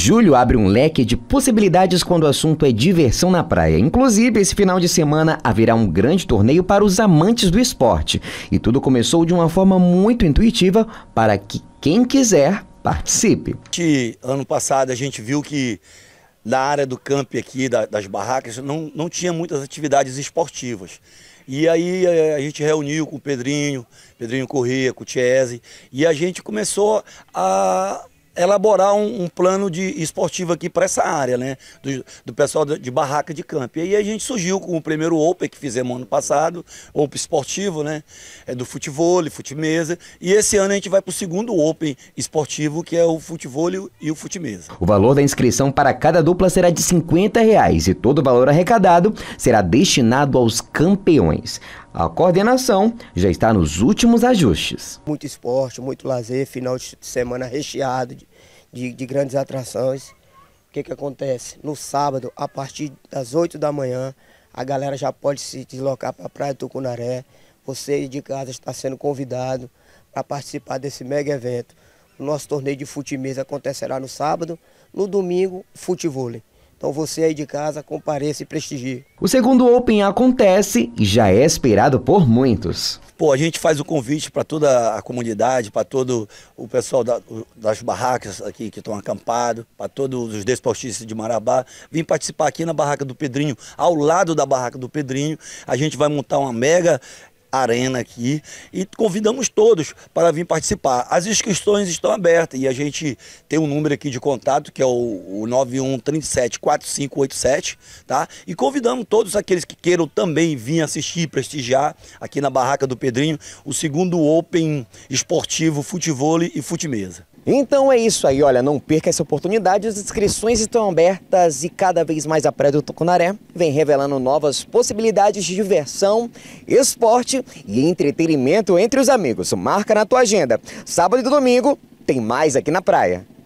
Julho abre um leque de possibilidades quando o assunto é diversão na praia. Inclusive, esse final de semana haverá um grande torneio para os amantes do esporte. E tudo começou de uma forma muito intuitiva para que quem quiser participe. Ano passado a gente viu que na área do camp aqui, da, das barracas, não, não tinha muitas atividades esportivas. E aí a, eh, a gente reuniu com o Pedrinho, Pedrinho Corrêa, com o Chiesi, e a gente começou a elaborar um, um, plano de esportivo aqui para essa área, né? Do, do pessoal de, de, barraca de campo. E aí a gente surgiu com o primeiro Open que fizemos ano passado, Open esportivo, né? É do futebol, futimesa. E esse ano a gente vai para o segundo Open esportivo, que é o futebol e o futimesa. O valor da inscrição para cada dupla será de 50 reais e todo o valor arrecadado será destinado aos campeões. A coordenação já está nos últimos ajustes. Muito esporte, muito lazer, final de semana recheado de, de, de grandes atrações. O que, que acontece? No sábado, a partir das 8 da manhã, a galera já pode se deslocar para a Praia do Tucunaré. Você de casa está sendo convidado para participar desse mega evento. O nosso torneio de futebol acontecerá no sábado, no domingo, futevôlei. Então você aí de casa, compareça e prestigie. O segundo Open acontece e já é esperado por muitos. Pô, a gente faz o convite para toda a comunidade, para todo o pessoal da, das barracas aqui que estão acampados, para todos os desportistas de Marabá, vim participar aqui na barraca do Pedrinho, ao lado da barraca do Pedrinho. A gente vai montar uma mega arena aqui e convidamos todos para vir participar. As inscrições estão abertas e a gente tem um número aqui de contato que é o, o 91374587, tá? E convidamos todos aqueles que queiram também vir assistir, prestigiar aqui na barraca do Pedrinho o segundo Open esportivo futebol e futimesa. Então é isso aí, olha, não perca essa oportunidade, as inscrições estão abertas e cada vez mais a Praia do Tucunaré vem revelando novas possibilidades de diversão, esporte e entretenimento entre os amigos. Marca na tua agenda. Sábado e domingo tem mais aqui na praia.